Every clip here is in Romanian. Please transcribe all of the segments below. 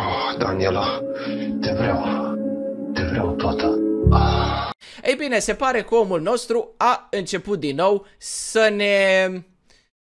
Oh, Daniela, te vreau. Te vreau toată. Ah. Ei bine, se pare că omul nostru a început din nou să ne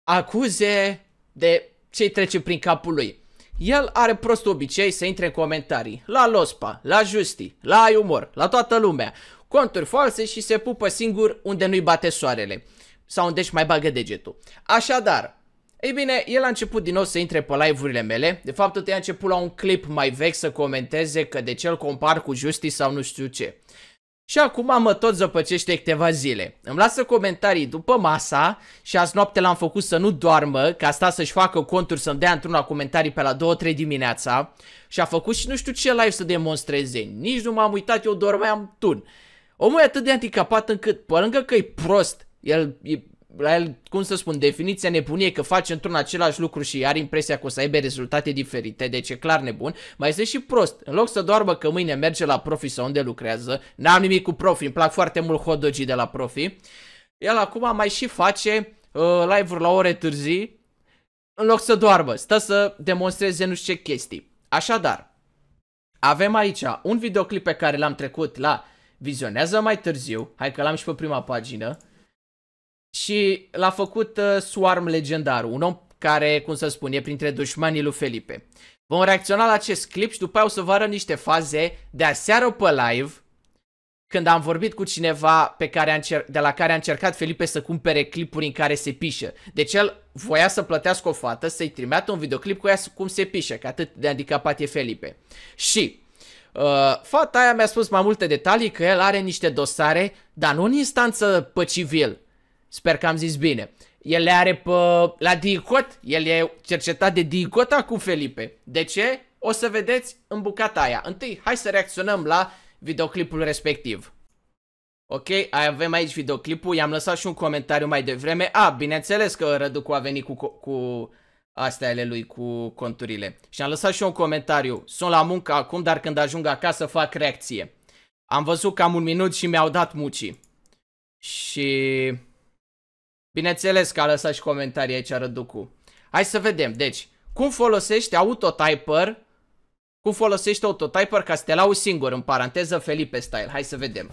acuze de ce trece prin capul lui. El are prost obicei să intre în comentarii, la Lospa, la Justi, la Iumor, la toată lumea, conturi false și se pupă singur unde nu-i bate soarele sau unde și mai bagă degetul. Așadar, ei bine, el a început din nou să intre pe live-urile mele. De fapt, tot a început la un clip mai vechi să comenteze că de ce îl compar cu Justice sau nu știu ce. Și acum mă tot zăpăcește câteva zile. Îmi lasă comentarii după masa și azi noapte l-am făcut să nu doarmă, ca asta să-și facă conturi să-mi dea într-una comentarii pe la 2-3 dimineața. Și a făcut și nu știu ce live să demonstreze. Nici nu m-am uitat, eu dormeam tun. Omul e atât de anticapat încât, pe lângă că e prost, el e la el, cum să spun, definiția nebunie că face într-un același lucru și are impresia că o să aibă rezultate diferite, deci e clar nebun, mai este și prost. În loc să doarmă că mâine merge la profi sau unde lucrează, n-am nimic cu profi, îmi plac foarte mult hot de la profi, el acum mai și face uh, live-uri la ore târzii, în loc să doarmă, stă să demonstreze nu știu ce chestii. Așadar, avem aici un videoclip pe care l-am trecut la Vizionează mai târziu, hai că l-am și pe prima pagină, și l-a făcut uh, Swarm legendar, un om care, cum să spun, e printre dușmanii lui Felipe. Vom reacționa la acest clip și după aia o să vă arăt niște faze de aseară pe live când am vorbit cu cineva pe care a de la care a încercat Felipe să cumpere clipuri în care se pișă. Deci el voia să plătească o fată, să-i trimeată un videoclip cu ea cum se pișă, că atât de handicapat e Felipe. Și Uh, fata aia mi-a spus mai multe detalii că el are niște dosare, dar nu în instanță pe civil, Sper că am zis bine. El le are pe, la Dicot, el e cercetat de DICOT cu Felipe. De ce? O să vedeți în bucata aia. Întâi, hai să reacționăm la videoclipul respectiv. Ok, avem aici videoclipul, i-am lăsat și un comentariu mai devreme. A, bineînțeles că Răducu a venit cu, cu astea ale lui, cu conturile. Și am lăsat și un comentariu. Sunt la muncă acum, dar când ajung acasă fac reacție. Am văzut cam un minut și mi-au dat mucii. Și... Bineînțeles că a lăsat și comentarii aici Răducu. Hai să vedem. Deci, cum folosești autotyper? Cum folosești autotyper ca să te lau singur, în paranteză Felipe Style. Hai să vedem.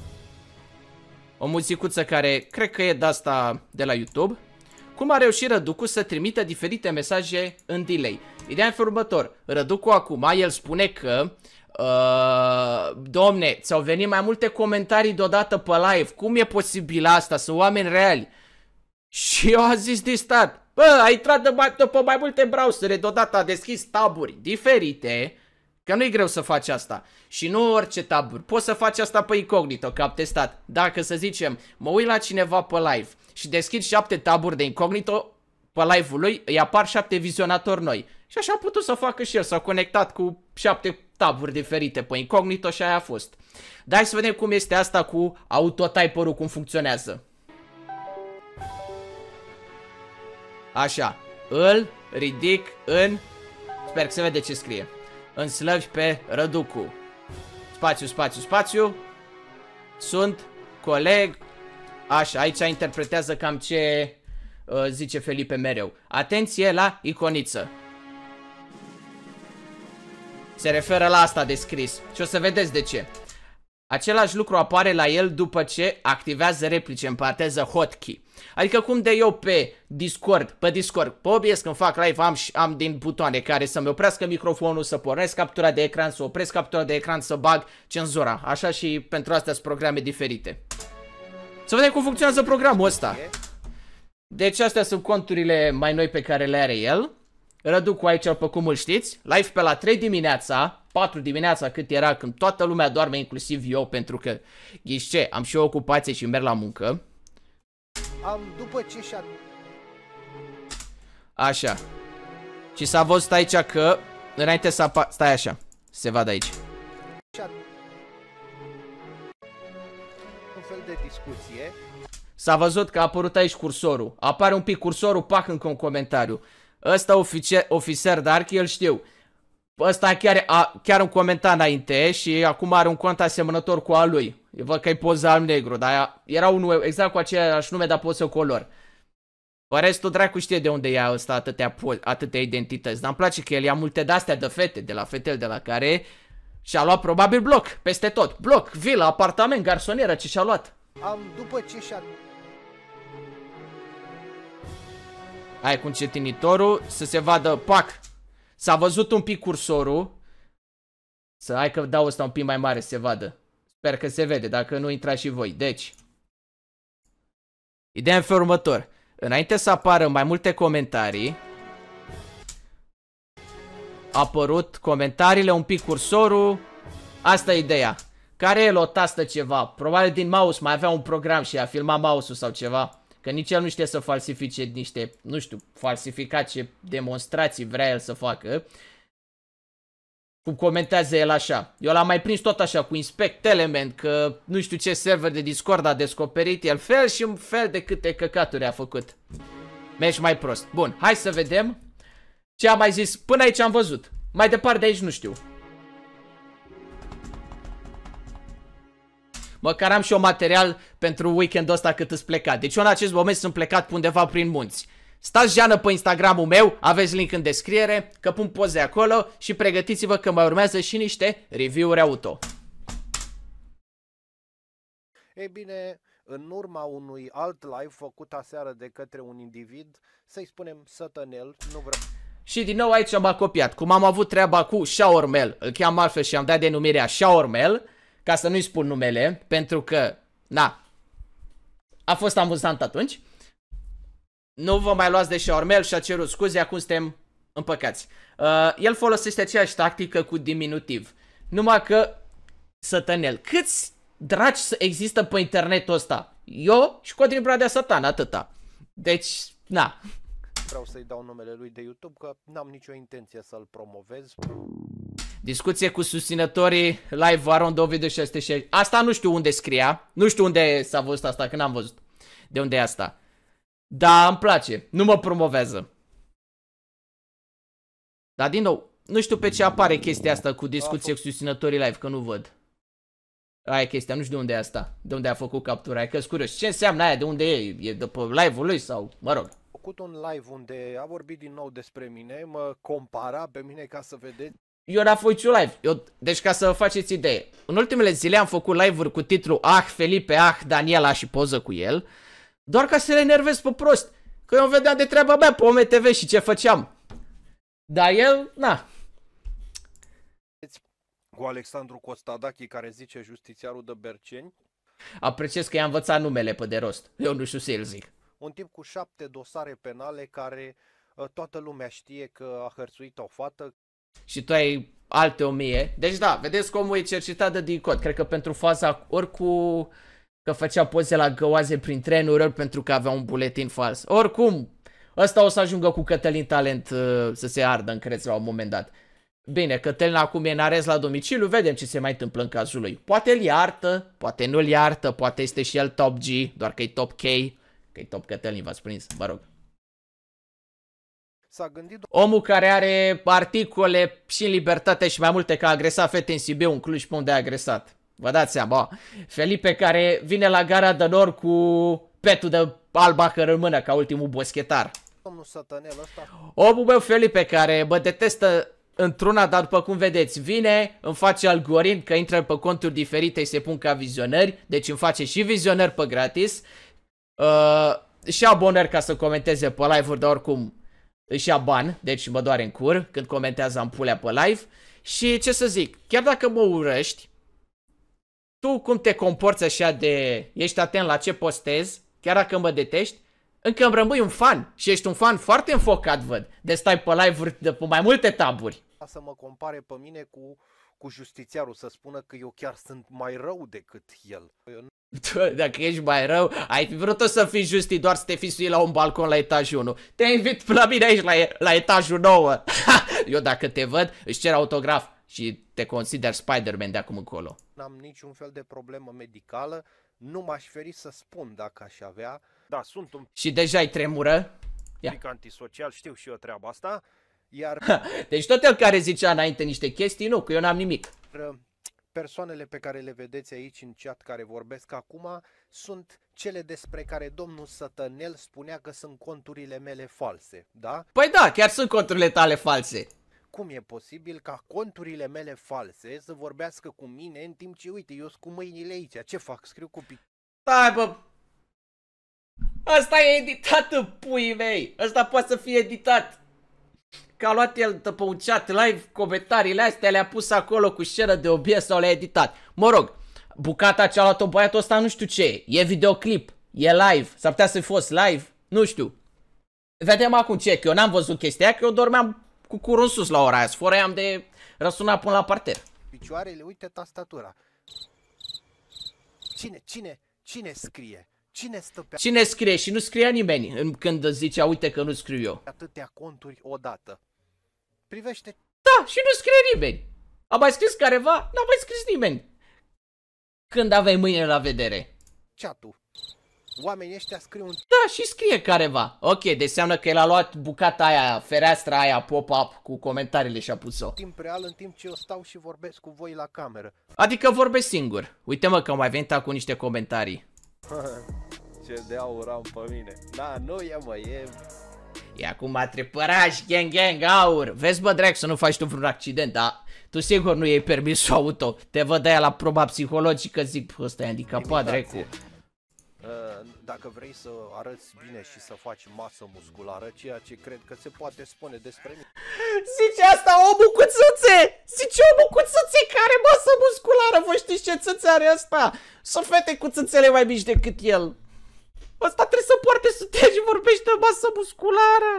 O muzicuță care cred că e de asta de la YouTube. Cum a reușit Răducu să trimită diferite mesaje în delay? Ideea în următor. Răducu acum, el spune că Uh, domne, ți-au venit mai multe comentarii deodată pe live Cum e posibil asta? Sunt oameni reali și eu a zis de stat, bă, a intrat de mai, pe mai multe browsere, deodată a deschis taburi diferite, că nu-i greu să faci asta. Și nu orice taburi, poți să faci asta pe incognito, că am testat. Dacă să zicem, mă uit la cineva pe live și deschid șapte taburi de incognito pe live-ul lui, îi apar șapte vizionatori noi. Și așa a putut să facă și el, s-a conectat cu șapte taburi diferite pe incognito și aia a fost. Dar hai să vedem cum este asta cu autotyper-ul, cum funcționează. Așa, îl ridic în... Sper că se vede ce scrie. În slăvi pe Răducu. Spațiu, spațiu, spațiu. Sunt coleg. Așa, aici interpretează cam ce uh, zice Felipe mereu. Atenție la iconiță. Se referă la asta de scris și o să vedeți de ce. Același lucru apare la el după ce activează replice în parteză hotkey. Adică cum de eu pe Discord, pe Discord, pe OBS când fac live am, și am din butoane care să-mi oprească microfonul, să pornesc captura de ecran, să opresc captura de ecran, să bag cenzura. Așa și pentru astea sunt programe diferite. Să vedem cum funcționează programul ăsta. Deci astea sunt conturile mai noi pe care le are el. cu aici pe cum îl știți, live pe la 3 dimineața, 4 dimineața cât era când toată lumea doarme, inclusiv eu, pentru că, ghiși ce, am și o ocupație și merg la muncă am după ce și-a... Așa. Și s-a văzut aici că înainte să apa... Stai așa. Se vadă aici. Un fel de discuție. S-a văzut că a apărut aici cursorul. Apare un pic cursorul, pac încă un comentariu. Ăsta ofițer, ofițer dar el știu. Ăsta chiar, a, chiar un comentat înainte și acum are un cont asemănător cu al lui. Eu văd că e poza al negru dar era unul exact cu același nume, dar poze color. Pe restul dracu știe de unde ia ăsta atâtea, atâtea identități, dar îmi place că el ia multe de-astea de fete, de la fetele de la care și-a luat probabil bloc, peste tot. Bloc, vila, apartament, garsonieră, ce și-a luat. Am după ce și-a... Hai cu încetinitorul să se vadă, pac, S-a văzut un pic cursorul. Să hai că dau ăsta un pic mai mare să se vadă. Sper că se vede, dacă nu intra și voi. Deci, ideea în felul următor. Înainte să apară mai multe comentarii, a apărut comentariile, un pic cursorul. Asta e ideea. Care el o tastă ceva? Probabil din mouse mai avea un program și a filmat mouse-ul sau ceva. Că nici el nu știe să falsifice niște, nu știu, ce demonstrații vrea el să facă. Cum comentează el așa. Eu l-am mai prins tot așa cu Inspect Element, că nu știu ce server de Discord a descoperit el fel și un fel de câte căcaturi a făcut. Mergi mai prost. Bun, hai să vedem ce a mai zis. Până aici am văzut. Mai departe de aici nu știu. măcar am și eu material pentru weekendul ăsta cât îți plecat. Deci eu în acest moment sunt plecat pe undeva prin munți. Stați geană pe Instagramul meu, aveți link în descriere, că pun poze acolo și pregătiți-vă că mai urmează și niște review-uri auto. Ei bine, în urma unui alt live făcut aseară de către un individ, să-i spunem sătănel, nu vreau... Și din nou aici m-a copiat, cum am avut treaba cu Shaormel, îl cheam altfel și am dat denumirea Shaormel, ca să nu-i spun numele, pentru că, na, a fost amuzant atunci. Nu vă mai luați de șaormel și a cerut scuze, acum suntem împăcați. Uh, el folosește aceeași tactică cu diminutiv. Numai că, sătănel, câți dragi există pe internetul ăsta? Eu și Codrin Bradea Satan, atâta. Deci, na. Vreau să-i dau numele lui de YouTube, că n-am nicio intenție să-l promovez. Discuție cu susținătorii live Varon 2260. Asta nu știu unde scria. Nu știu unde s-a văzut asta, că n-am văzut. De unde e asta. Da, îmi place. Nu mă promovează. Dar din nou, nu știu pe ce apare chestia asta cu discuție cu susținătorii live, că nu văd. Aia e chestia, nu știu de unde e asta. De unde a făcut captura, că curios. Ce înseamnă aia? De unde e? E după live-ul lui sau? Mă rog făcut un live unde a vorbit din nou despre mine, mă compara pe mine ca să vedeți făcut Foiciu Live. Eu, deci ca să faceți idee, în ultimele zile am făcut live-uri cu titlul Ah, Felipe, ah, Daniela și poză cu el, doar ca să le enervez pe prost, că eu vedeam de treaba mea pe OMTV și ce făceam. Dar el, na. Cu Alexandru Costadachi care zice justițiarul de Berceni. Apreciez că i-a învățat numele pe de rost. Eu nu știu să-l zic. Un tip cu șapte dosare penale care ă, toată lumea știe că a hărțuit o fată, și tu ai alte 1000. Deci da, vedeți că omul e cercetat de DICOT. Cred că pentru faza oricu că făcea poze la găoaze prin trenuri, ori pentru că avea un buletin fals. Oricum, ăsta o să ajungă cu Cătălin Talent uh, să se ardă în creț la un moment dat. Bine, Cătălin acum e în arest la domiciliu, vedem ce se mai întâmplă în cazul lui. Poate îl iartă, poate nu îl iartă, poate este și el top G, doar că e top K, că e top Cătălin, v-ați prins, mă rog. S-a gândit... Omul care are articole și în libertate și mai multe că a agresat fete în Sibiu, în Cluj, pe unde a agresat. Vă dați seama. Felipe care vine la gara de nor cu petul de alba că rămână ca ultimul boschetar. Domnul Satanel ăsta. Omul meu Felipe care mă detestă într-una, dar după cum vedeți, vine, îmi face algoritm că intră pe conturi diferite și se pun ca vizionări, deci îmi face și vizionări pe gratis. Uh, și abonări ca să comenteze pe live-uri, dar oricum își ia ban, deci mă doare în cur când comentează ampulea pe live. Și ce să zic, chiar dacă mă urăști, tu cum te comporți așa de... ești atent la ce postez, chiar dacă mă detești, încă îmi rămâi un fan și ești un fan foarte înfocat, văd, de stai pe live-uri de pe mai multe taburi. Să mă compare pe mine cu, cu justițiarul, să spună că eu chiar sunt mai rău decât el. Eu tu, dacă ești mai rău, ai fi vrut să fii justi doar să te fi la un balcon la etajul 1. Te invit la mine aici la, la etajul 9. Eu dacă te văd, își cer autograf și te consider Spider-Man de acum încolo. N-am niciun fel de problemă medicală, nu m-aș feri să spun dacă aș avea, Da, sunt un... Și deja ai tremură? Ia. Pic antisocial, știu și eu treaba asta, iar... deci tot el care zicea înainte niște chestii, nu, că eu n-am nimic. Persoanele pe care le vedeți aici în chat care vorbesc acum sunt cele despre care domnul Sătănel spunea că sunt conturile mele false, da? Păi da, chiar sunt conturile tale false. Cum e posibil ca conturile mele false să vorbească cu mine în timp ce, uite, eu sunt cu mâinile aici, ce fac? Scriu cu pic... Stai, bă! Asta e editat puii mei! Asta poate să fie editat! că a luat el după un chat live comentariile astea, le-a pus acolo cu scenă de obiect sau le-a editat. Mă rog, bucata ce a luat-o băiatul ăsta nu știu ce e, e videoclip, e live, s-ar putea să fi fost live, nu știu. Vedem acum ce, că eu n-am văzut chestia, că eu dormeam cu curul în sus la ora aia, am de răsuna până la parter. Picioarele, uite tastatura. Cine, cine, cine scrie? Cine stă pe Cine scrie și nu scria nimeni când zicea uite că nu scriu eu. Atâtea conturi odată privește. Da, și nu scrie nimeni. A mai scris careva? N-a mai scris nimeni. Când avei mâine la vedere? tu? Oamenii ăștia scriu un... Da, și scrie careva. Ok, deci înseamnă că el a luat bucata aia, fereastra aia, pop-up cu comentariile și a pus-o. În Timp real, în timp ce eu stau și vorbesc cu voi la cameră. Adică vorbesc singur. Uite mă că am mai venit cu niște comentarii. ce de aur am pe mine. Da, nu e mă, e E acum trepăraș, gang, gang, aur. Vezi, bă, drag, să nu faci tu vreun accident, da? Tu sigur nu iei permisul auto. Te văd aia la proba psihologică, zic, ăsta e handicapat, drag uh, Dacă vrei să arăți bine și să faci masă musculară, ceea ce cred că se poate spune despre mine. Zice asta omul cu țâțe! Zice omul cu țâțe care masă musculară! Vă știți ce țâțe are asta? Sunt fete cu țâțele mai mici decât el. Ăsta să poarte sutea și vorbește masă musculară.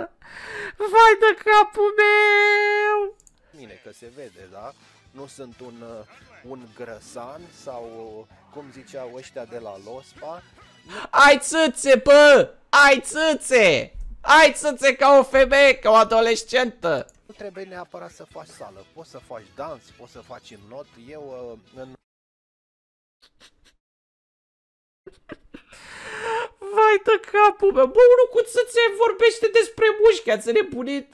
Vai de capul meu! Bine că se vede, da? Nu sunt un, uh, un grăsan sau uh, cum ziceau ăștia de la Lospa. Ai țâțe, pă! Ai țâțe! Ai țâțe ca o femeie, ca o adolescentă! Nu trebuie neapărat să faci sală. Poți să faci dans, poți să faci not. Eu uh, în vai de capul meu. Bă, unul cu țâțe vorbește despre mușchi, ați nebunit?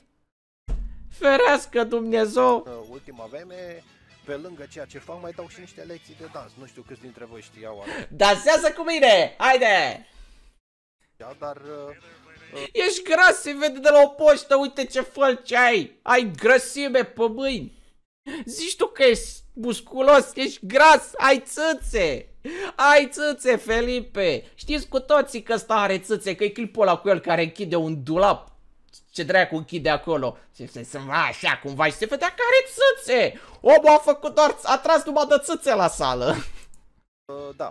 Ferească Dumnezeu! ultima vreme, pe lângă ceea ce fac, mai dau și niște lecții de dans. Nu știu câți dintre voi știau asta. Dansează cu mine! Haide! Da, dar... Uh, Ești gras, se vede de la o poștă, uite ce ce ai! Ai grăsime pe mâini! Zici tu că ești musculos, ești gras, ai țâțe! Ai țâțe, Felipe! Știți cu toții că ăsta are țâțe, că e clipul ăla cu el care închide un dulap. Ce dracu închide acolo? Și se sunt așa cumva și se vedea că are țâțe! Omul a făcut doar, a tras numai de țâțe la sală. Uh, da,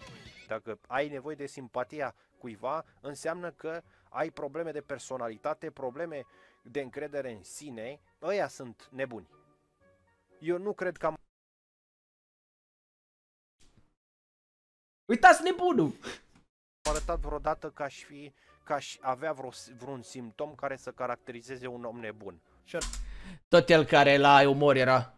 dacă ai nevoie de simpatia cuiva, înseamnă că ai probleme de personalitate, probleme de încredere în sine, ăia sunt nebuni. Eu nu cred că am Uitați nebunul! M-a arătat vreodată ca aș fi, ca aș avea vreo, vreun simptom care să caracterizeze un om nebun. Sure. Tot el care la umor era.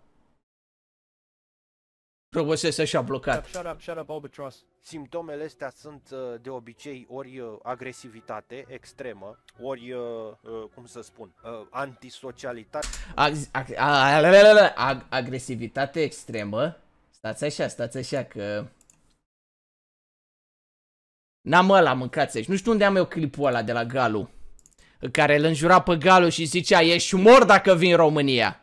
Probosese și-a blocat. Shut up, shut up, shut up, Simptomele astea sunt uh, de obicei ori uh, agresivitate extremă, ori, uh, cum să spun, antisocialitate. Ag ag agresivitate extremă? Stați așa, stați așa că... N-am ăla mâncat aici. Nu știu unde am eu clipul ăla de la Galu. Care îl înjura pe Galu și zicea, ești mor dacă vin România.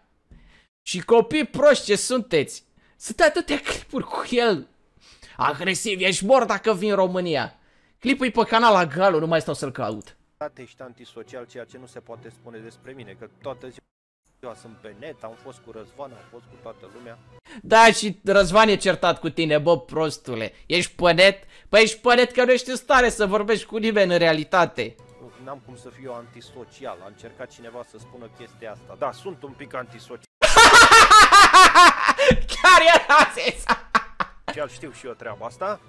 Și copii proști ce sunteți. Sunt atâtea clipuri cu el. Agresiv, ești mor dacă vin România. Clipul e pe canal la Galu, nu mai stau să-l caut. Ești antisocial, ceea ce nu se poate spune despre mine, că toată ziua eu sunt pe net, am fost cu Răzvan, am fost cu toată lumea. Da, și Răzvan e certat cu tine, bă, prostule. Ești pe net? Păi ești pe net că nu ești în stare să vorbești cu nimeni în realitate. N-am cum să fiu antisocial, a încercat cineva să spună chestia asta. Da, sunt un pic antisocial. Chiar la Chiar știu și eu treaba asta.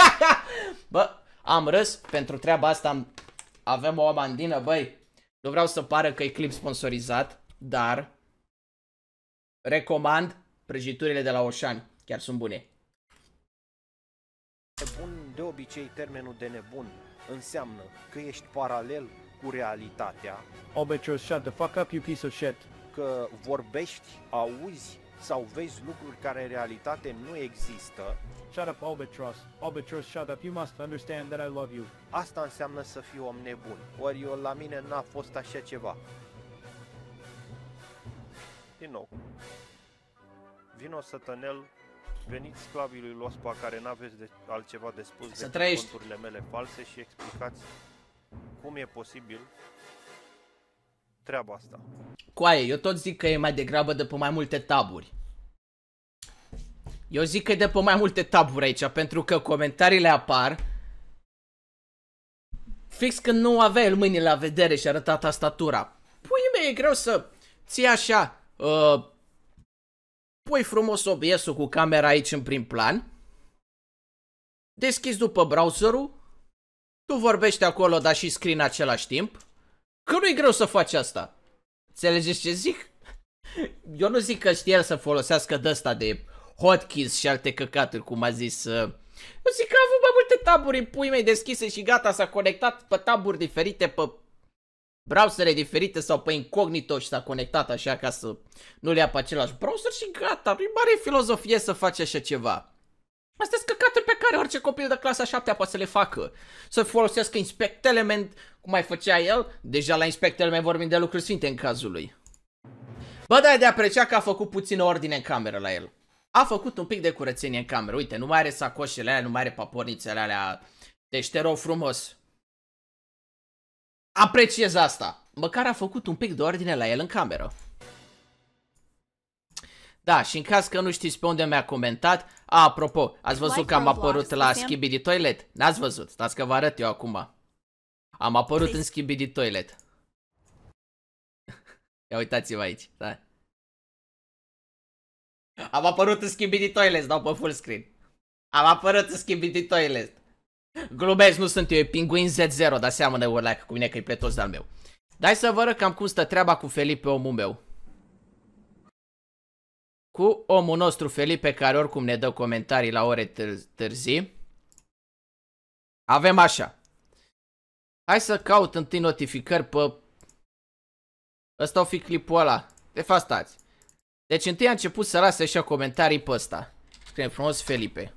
bă, am râs pentru treaba asta, am... avem o amandină, băi. Nu vreau să pară că e clip sponsorizat, dar recomand prăjiturile de la Oșan, Chiar sunt bune. Nebun, de obicei, termenul de nebun înseamnă că ești paralel cu realitatea. Oh, shut the fuck up, you piece of shit. Că vorbești, auzi sau vezi lucruri care în realitate nu există. Shut up, Obetros. Obetros, shut up. You must understand that I love you. Asta înseamnă să fiu om nebun. Ori eu la mine n-a fost așa ceva din nou. Vino sătănel, veniți sclavii lui Lospa care n-aveți de altceva de spus Să decât conturile mele false și explicați cum e posibil treaba asta. Coaie, eu tot zic că e mai degrabă de pe mai multe taburi. Eu zic că e de pe mai multe taburi aici, pentru că comentariile apar fix când nu aveai mâinile la vedere și arăta tastatura. Pui mei, e greu să ții așa Uh, pui frumos OBS-ul cu camera aici în prim plan. Deschizi după browserul. Tu vorbești acolo, dar și scrii în același timp. Că nu-i greu să faci asta. Înțelegeți ce zic? Eu nu zic că știe el să folosească de asta de hotkeys și alte căcaturi, cum a zis... Uh, eu zic că a avut mai multe taburi în pui mei deschise și gata, s-a conectat pe taburi diferite, pe browsere diferite sau pe incognito și s-a conectat așa ca să nu le ia pe același browser și gata, e mare filozofie să faci așa ceva. Astea sunt căcaturi pe care orice copil de clasa 7 poate să le facă. Să folosească Inspect Element, cum mai făcea el, deja la Inspect Element vorbim de lucruri sfinte în cazul lui. Bă, da, de aprecia că a făcut puțină ordine în cameră la el. A făcut un pic de curățenie în cameră, uite, nu mai are sacoșele alea, nu mai are papornițele alea, deci te rog frumos. Apreciez asta. Măcar a făcut un pic de ordine la el în cameră. Da, și în caz că nu știți pe unde mi-a comentat, a, apropo, ați văzut că am apărut la Skibidi Toilet? N-ați văzut, stați că vă arăt eu acum. Am apărut în Skibidi Toilet. Ia uitați-vă aici, da. Am apărut în Skibidi Toilet, dau pe full screen. Am apărut în Skibidi Toilet. Glumez, nu sunt eu, e Pinguin Z0, dar seamănă like cu mine că e pletos de-al meu. Dai să vă cam cum stă treaba cu Felipe, omul meu. Cu omul nostru Felipe, care oricum ne dă comentarii la ore târ târzii. Avem așa. Hai să caut întâi notificări pe... Ăsta o fi clipul ăla. De fapt, stați. Deci întâi a început să lase așa comentarii pe ăsta. Scrie frumos Felipe.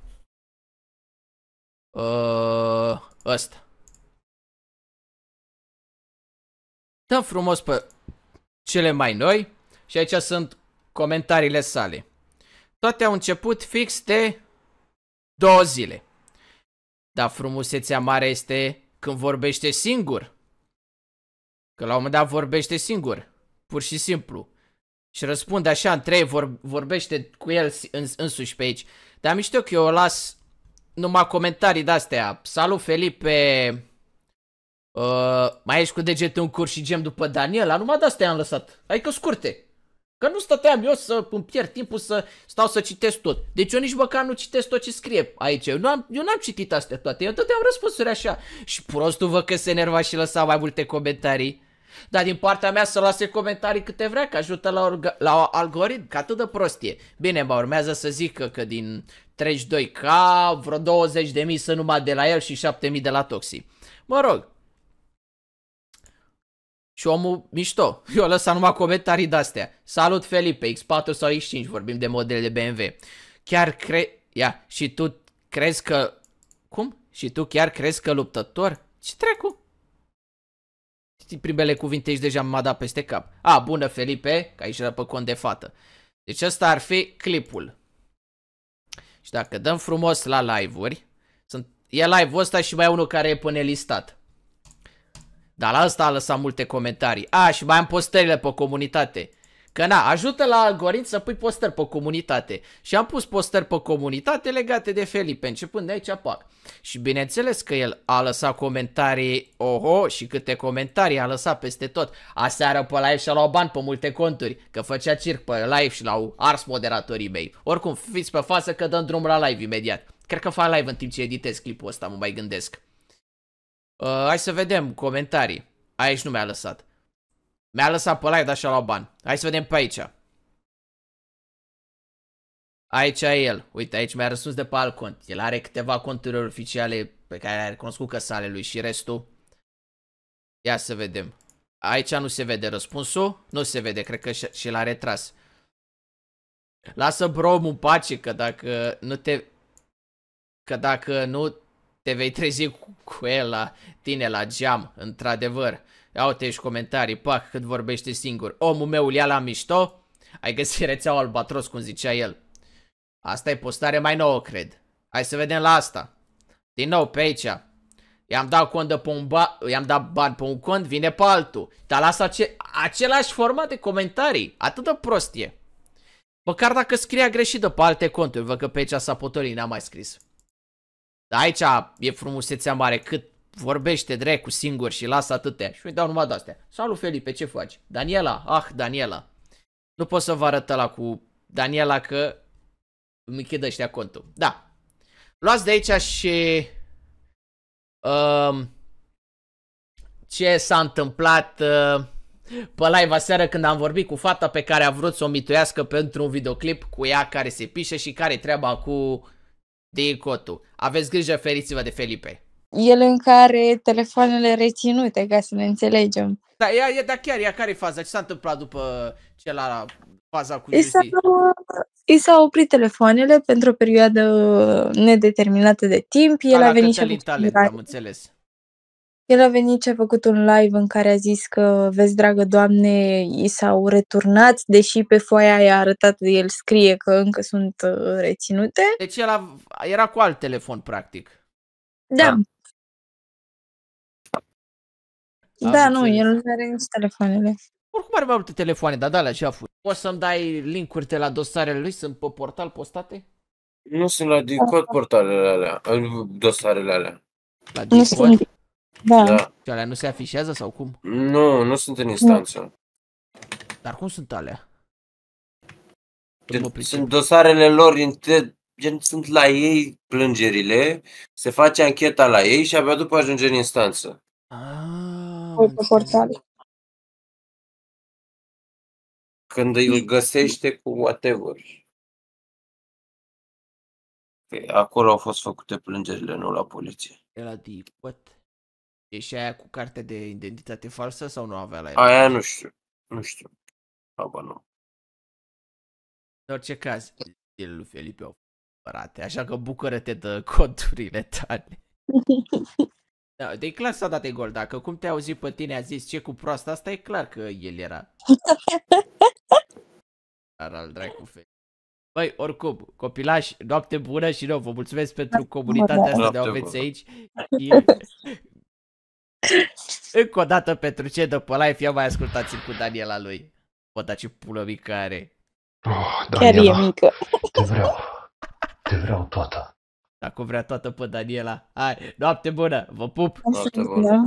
Uh, ăsta. Dăm frumos pe cele mai noi și aici sunt comentariile sale. Toate au început fix de două zile. Dar frumusețea mare este când vorbește singur. Că la un moment dat vorbește singur, pur și simplu. Și răspunde așa în trei, vor, vorbește cu el în, însuși pe aici. Dar mișto că eu o las numai comentarii de-astea. Salut, Felipe! Uh, mai ești cu degetul în cur și gem după Daniela? Numai de-astea am lăsat. Adică scurte. Că nu stăteam eu să îmi pierd timpul să stau să citesc tot. Deci eu nici măcar nu citesc tot ce scrie aici. Eu, nu am, eu n-am citit astea toate. Eu tot am răspunsuri așa. Și prostul vă că se enerva și lăsa mai multe comentarii. Dar din partea mea să lase comentarii câte vrea, că ajută la, la algoritm, că atât de prostie. Bine, mă urmează să zic că, că din 32K, vreo 20.000 sunt numai de la el și 7.000 de la Toxi. Mă rog. Și omul mișto. Eu lăsat numai comentarii de-astea. Salut Felipe, X4 sau X5, vorbim de modele de BMW. Chiar cre... Ia, și tu crezi că... Cum? Și tu chiar crezi că luptător? Ce trecu? primele cuvinte și deja m-a dat peste cap. A, bună Felipe, că aici era pe cont de fată. Deci ăsta ar fi clipul. Și dacă dăm frumos la live-uri, sunt, e live-ul ăsta și mai e unul care e până listat. Dar la ăsta a lăsat multe comentarii. A, și mai am postările pe comunitate. Că na, ajută la algoritm să pui postări pe comunitate. Și am pus postări pe comunitate legate de Felipe, începând de aici, apac. Și bineînțeles că el a lăsat comentarii, oho, și câte comentarii a lăsat peste tot. Aseară pe live și-a luat bani pe multe conturi, că făcea circ pe live și l-au ars moderatorii mei. Oricum, fiți pe față că dăm drumul la live imediat. Cred că fac live în timp ce editez clipul ăsta, mă mai gândesc. Uh, hai să vedem comentarii. Aici nu mi-a lăsat. Mi-a lăsat pe like, dar și-a luat bani. Hai să vedem pe aici. Aici e el. Uite, aici mi-a răspuns de pe alt cont. El are câteva conturi oficiale pe care le-a recunoscut că sale lui și restul. Ia să vedem. Aici nu se vede răspunsul. Nu se vede, cred că și l-a retras. Lasă bro în pace, că dacă nu te... Că dacă nu te vei trezi cu, cu el la tine la geam, într-adevăr. Ia uite și comentarii, pac, cât vorbește singur. Omul meu ia la mișto, ai găsit rețeaua albatros, cum zicea el. Asta e postare mai nouă, cred. Hai să vedem la asta. Din nou, pe aici. I-am dat, cont pe un ba i-am dat bani pe un cont, vine pe altul. Dar lasă ace același format de comentarii. Atât de prostie. Măcar dacă scria greșită pe alte conturi, văd că pe aici s-a potolit, n-am mai scris. Dar aici e frumusețea mare, cât vorbește dracu singur și lasă atâtea. Și îi dau numai de-astea. Salut Felipe, ce faci? Daniela, ah, Daniela. Nu pot să vă arăt la cu Daniela că mi chidă ăștia contul. Da. Luați de aici și um, ce s-a întâmplat uh, pe live aseară când am vorbit cu fata pe care a vrut să o mituiască pentru un videoclip cu ea care se pișe și care treaba cu Dicotul. Aveți grijă, feriți-vă de Felipe el în care telefoanele reținute, ca să ne înțelegem. Da, ea, ea, dar chiar ea care e faza? Ce s-a întâmplat după ce la faza cu I s-au, i s-au oprit telefoanele pentru o perioadă nedeterminată de timp. El a, a venit și a făcut talent, am înțeles. El a venit și a făcut un live în care a zis că, vezi, dragă doamne, i s-au returnat, deși pe foaia aia arătat, el scrie că încă sunt uh, reținute. Deci el a, era cu alt telefon, practic. da. da. Da, nu, înțeles. el are nici telefoanele. Oricum are mai multe telefoane, dar da, la și a fost. Poți să-mi dai link-uri de la dosarele lui? Sunt pe portal postate? Nu sunt la Discord portalele alea, dosarele alea. La Discord? Da. da. Și alea nu se afișează sau cum? Nu, nu sunt în instanță. Dar cum sunt alea? De, sunt dosarele lor, gen, sunt la ei plângerile, se face ancheta la ei și abia după ajunge în instanță. Ah portal. Când îl găsește cu whatever. Acolo au fost făcute plângerile, nu la poliție. la what? E și aia cu carte de identitate falsă sau nu avea la el? Aia nu știu. Nu știu. Aba nu. În orice caz, el lui Felipe au cumpărate, așa că bucură-te de conturile tale. Da, de clar s-a dat gol. Dacă cum te auzi pe tine a zis ce cu proasta asta, e clar că el era. Dar al dracu fel. Băi, oricum, copilași, noapte bună și nou, vă mulțumesc pentru comunitatea asta de aveți aici. E... Încă o dată pentru ce de pe live, ia mai ascultați cu Daniela lui. Bă, dar ce pulă mică are. Oh, Daniela, Chiar e mică. Te vreau. Te vreau toată. Dacă vrea toată pe Daniela. Hai, noapte bună, vă pup! Noapte bună!